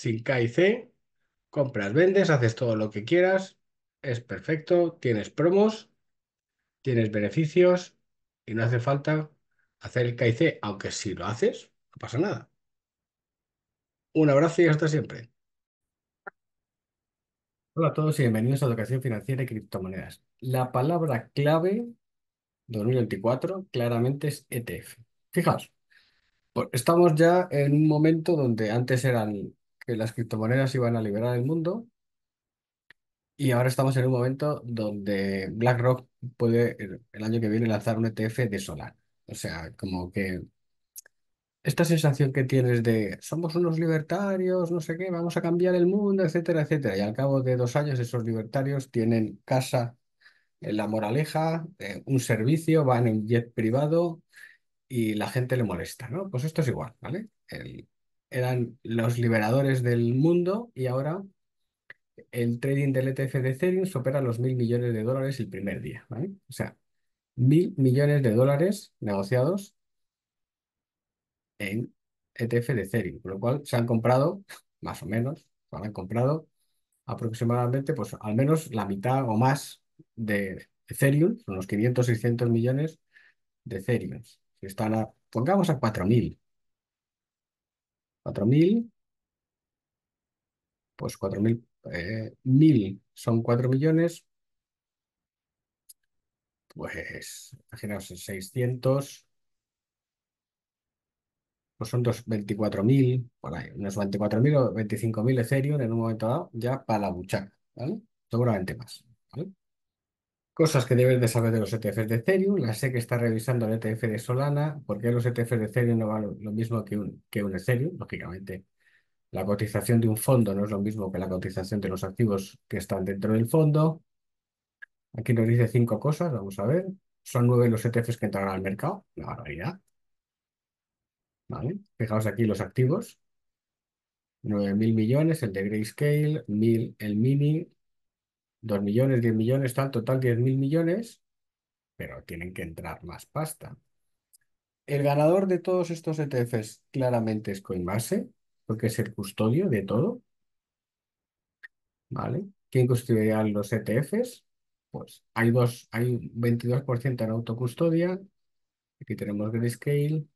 sin K C, compras, vendes, haces todo lo que quieras, es perfecto, tienes promos, tienes beneficios y no hace falta hacer el K aunque si lo haces, no pasa nada. Un abrazo y hasta siempre. Hola a todos y bienvenidos a Educación Financiera y Criptomonedas. La palabra clave 2024 claramente es ETF. Fijaos, pues estamos ya en un momento donde antes eran las criptomonedas iban a liberar el mundo y ahora estamos en un momento donde BlackRock puede el año que viene lanzar un ETF de solar. O sea, como que esta sensación que tienes de somos unos libertarios, no sé qué, vamos a cambiar el mundo, etcétera, etcétera. Y al cabo de dos años esos libertarios tienen casa en La Moraleja, eh, un servicio, van en jet privado y la gente le molesta, ¿no? Pues esto es igual, ¿vale? El, eran los liberadores del mundo y ahora el trading del ETF de Ethereum supera los mil millones de dólares el primer día. ¿vale? O sea, mil millones de dólares negociados en ETF de Ethereum, con lo cual se han comprado, más o menos, se han comprado aproximadamente, pues al menos la mitad o más de Ethereum, son los 500, 600 millones de Ethereum. Si están a, pongamos a 4.000 4.000, pues 4.000, eh, son 4 millones, pues imaginaos 600, pues son 24.000, por ahí, unos 24.000 o 25.000 Ethereum en un momento dado, ya para la buchaca, ¿vale? Seguramente más, ¿vale? Cosas que debes de saber de los ETFs de Ethereum. La SEC está revisando el ETF de Solana. ¿Por qué los ETFs de Ethereum no valen lo mismo que un, que un Ethereum? Lógicamente, la cotización de un fondo no es lo mismo que la cotización de los activos que están dentro del fondo. Aquí nos dice cinco cosas, vamos a ver. Son nueve los ETFs que entrarán al mercado. La barbaridad. Vale. Fijaos aquí los activos. 9.000 millones, el de Grayscale, 1.000 el Mini, 2 millones, 10 millones, tal, total 10 mil millones, pero tienen que entrar más pasta. El ganador de todos estos ETFs claramente es Coinbase, porque es el custodio de todo. ¿Vale? ¿Quién custodia los ETFs? Pues hay dos, hay un 22% en autocustodia. Aquí tenemos Grayscale.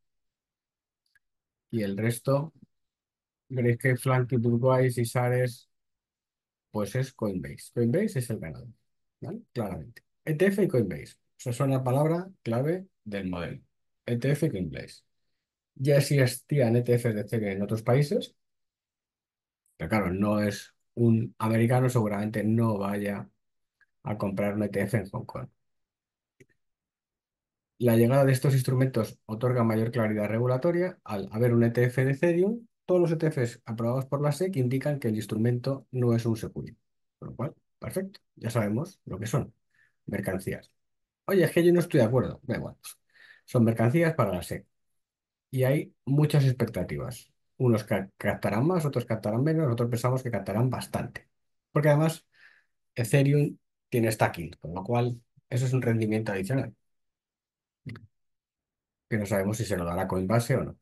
Y el resto, Grayscale, Flanky, Burguay, Isares, pues es Coinbase. Coinbase es el ganador, ¿vale? Claramente. ETF y Coinbase. Eso es una palabra clave del modelo. ETF y Coinbase. Ya existían ETF de CD en otros países, pero claro, no es un americano, seguramente no vaya a comprar un ETF en Hong Kong. La llegada de estos instrumentos otorga mayor claridad regulatoria al haber un ETF de Ethereum todos los ETFs aprobados por la SEC indican que el instrumento no es un security. Con lo cual, perfecto, ya sabemos lo que son, mercancías. Oye, es que yo no estoy de acuerdo, Son mercancías para la SEC. Y hay muchas expectativas. Unos captarán más, otros captarán menos, nosotros pensamos que captarán bastante. Porque además, Ethereum tiene stacking, con lo cual eso es un rendimiento adicional. Que no sabemos si se lo dará Coinbase o no.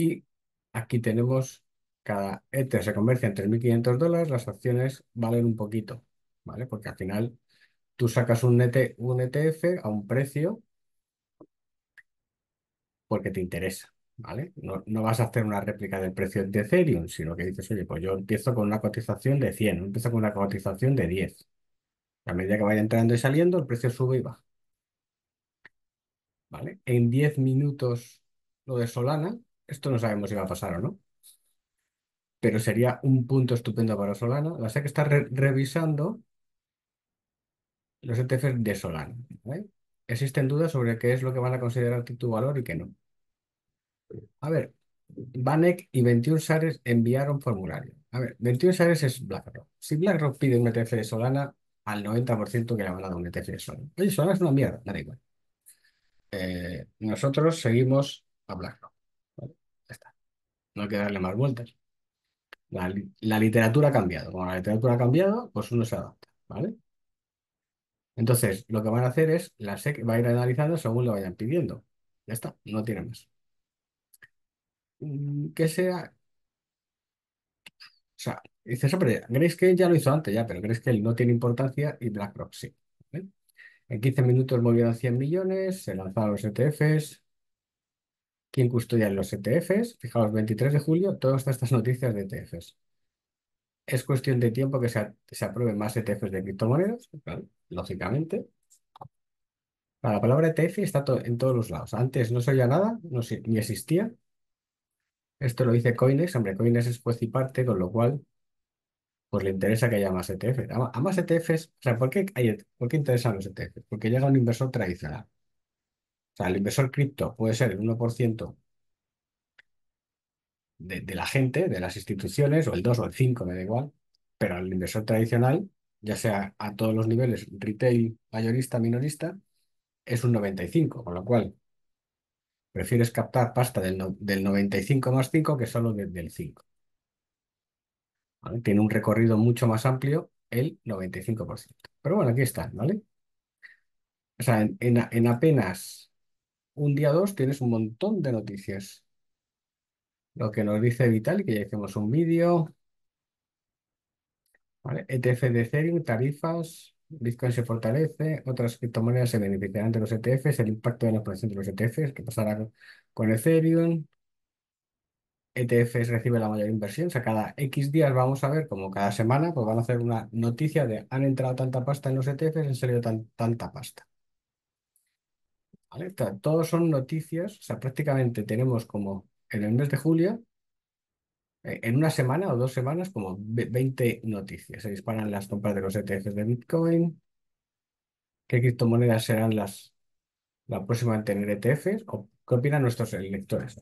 Y aquí tenemos cada Ether se comercia en 3.500 dólares, las acciones valen un poquito, ¿vale? Porque al final tú sacas un, e un ETF a un precio porque te interesa, ¿vale? No, no, vas a hacer una réplica del precio de Ethereum, sino que dices, oye, pues yo empiezo con una cotización de 100, empiezo con una cotización de 10. A medida que vaya entrando y saliendo, el precio sube y baja. ¿Vale? En 10 minutos lo de Solana, esto no sabemos si va a pasar o no, pero sería un punto estupendo para Solana. La SEC está revisando los ETFs de Solana. Existen dudas sobre qué es lo que van a considerar tu valor y qué no. A ver, Banek y 21 Sares enviaron formulario. A ver, 21 Sares es BlackRock. Si BlackRock pide un ETF de Solana, al 90% que le van a dar un ETF de Solana. Oye, Solana es una mierda, da igual. Eh, nosotros seguimos a BlackRock no hay que darle más vueltas. La, la literatura ha cambiado. Como la literatura ha cambiado, pues uno se adapta, ¿vale? Entonces, lo que van a hacer es, la SEC va a ir analizando según lo vayan pidiendo. Ya está, no tiene más. Mm, que sea... O sea, dices, hombre, Grayscale ya lo hizo antes ya, pero Grayscale no tiene importancia y BlackRock sí. En 15 minutos movieron 100 millones, se lanzaron los ETFs, quién custodia los ETFs. Fijaos, 23 de julio, todas estas noticias de ETFs. Es cuestión de tiempo que se, aprueben más ETFs de criptomonedas, lógicamente. la palabra ETF está en todos los lados. Antes no se oía nada, ni existía. Esto lo dice Coinex. Hombre, Coinex es juez y parte, con lo cual pues le interesa que haya más ETFs. A, más ETFs, e ¿por qué interesan los ETFs? Porque llega un inversor tradicional o sea, el inversor cripto puede ser el 1% de, la gente, de las instituciones, o el 2 o el 5, me da igual, pero el inversor tradicional, ya sea a todos los niveles, retail, mayorista, minorista, es un 95, con lo cual prefieres captar pasta del, 95 más 5 que solo del 5. Tiene un recorrido mucho más amplio el 95%. Pero bueno, aquí está, ¿vale? O sea, en, en apenas un día dos tienes un montón de noticias. Lo que nos dice Vital, que ya hicimos un vídeo, ETF e de Ethereum, tarifas, Bitcoin se fortalece, otras criptomonedas se beneficiarán de los ETFs, el impacto de la operación de los ETFs, qué pasará con Ethereum, ETFs recibe la mayor inversión, o sea, cada X días vamos a ver, como cada semana, pues van a hacer una noticia de han entrado tanta pasta en los ETFs, han salido tanta pasta. Todos son noticias, o sea, prácticamente tenemos como en el mes de julio, eh, en una semana o dos semanas, como 20 noticias. Se disparan las compras de los ETFs de Bitcoin, qué criptomonedas serán las la próxima en tener ETFs o qué opinan nuestros electores.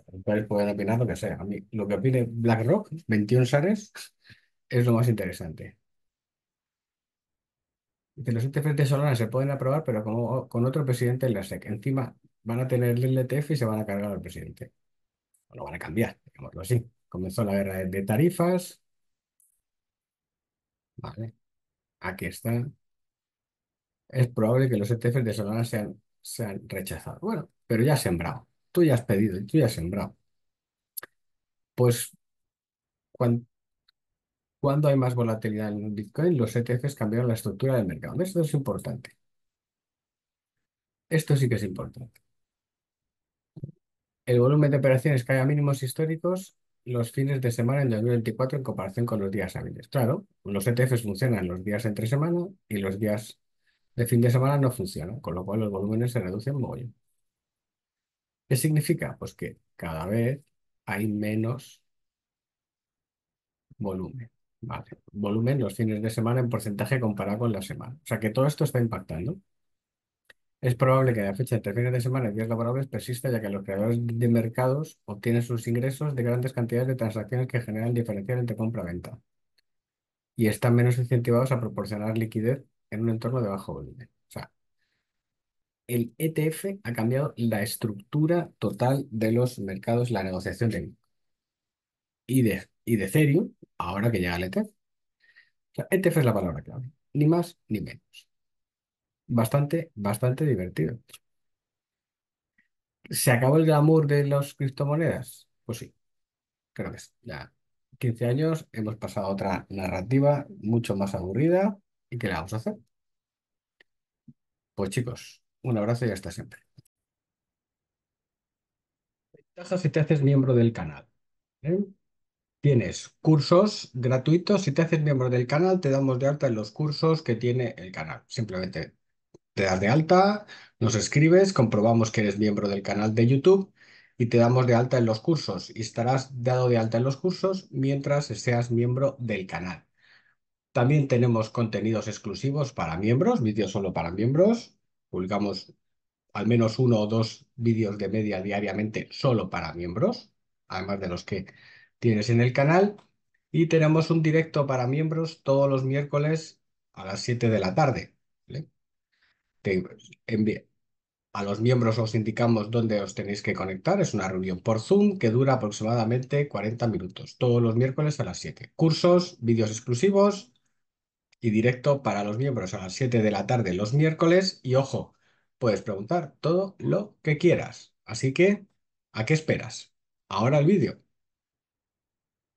pueden opinar lo que sea. A mí, lo que opine BlackRock, 21 SARES, es lo más interesante que los ETFs Solana se pueden aprobar, pero con, otro presidente en la SEC. Encima van a tener el ETF y se van a cargar al presidente. O lo van a cambiar, digámoslo así. Comenzó la guerra de tarifas. Vale. Aquí está. Es probable que los ETF de Solana sean, sean rechazados. Bueno, pero ya has sembrado. Tú ya has pedido, tú ya has sembrado. Pues cuando cuando hay más volatilidad en Bitcoin, los ETFs cambiaron la estructura del mercado. Esto es importante. Esto sí que es importante. El volumen de operaciones cae a mínimos históricos los fines de semana en 2024 en comparación con los días hábiles. Claro, los ETFs funcionan los días entre semana y los días de fin de semana no funcionan, con lo cual los volúmenes se reducen muy. ¿Qué significa? Pues que cada vez hay menos volumen. Vale. Volumen los fines de semana en porcentaje comparado con la semana. O sea que todo esto está impactando. Es probable que la fecha entre fines de semana y días laborables persista, ya que los creadores de mercados obtienen sus ingresos de grandes cantidades de transacciones que generan diferencial entre compra-venta y están menos incentivados a proporcionar liquidez en un entorno de bajo volumen. O sea, el ETF ha cambiado la estructura total de los mercados, la negociación de y de y de Ethereum ahora que llega el ETF. ETF es la palabra clave, ni más ni menos. Bastante, bastante divertido. ¿Se acabó el glamour de las criptomonedas? Pues sí, creo que es. Ya 15 años hemos pasado a otra narrativa mucho más aburrida. ¿Y qué le vamos a hacer? Pues chicos, un abrazo y hasta siempre. Ventajas si te haces miembro del canal. ¿eh? Tienes cursos gratuitos. Si te haces miembro del canal, te damos de alta en los cursos que tiene el canal. Simplemente te das de alta, nos escribes, comprobamos que eres miembro del canal de YouTube y te damos de alta en los cursos. Y estarás dado de alta en los cursos mientras seas miembro del canal. También tenemos contenidos exclusivos para miembros, vídeos solo para miembros. Publicamos al menos uno o dos vídeos de media diariamente solo para miembros, además de los que tienes en el canal y tenemos un directo para miembros todos los miércoles a las 7 de la tarde. A los miembros os indicamos dónde os tenéis que conectar. Es una reunión por Zoom que dura aproximadamente 40 minutos, todos los miércoles a las 7. Cursos, vídeos exclusivos y directo para los miembros a las 7 de la tarde los miércoles. Y ojo, puedes preguntar todo lo que quieras. Así que, ¿a qué esperas? Ahora el vídeo.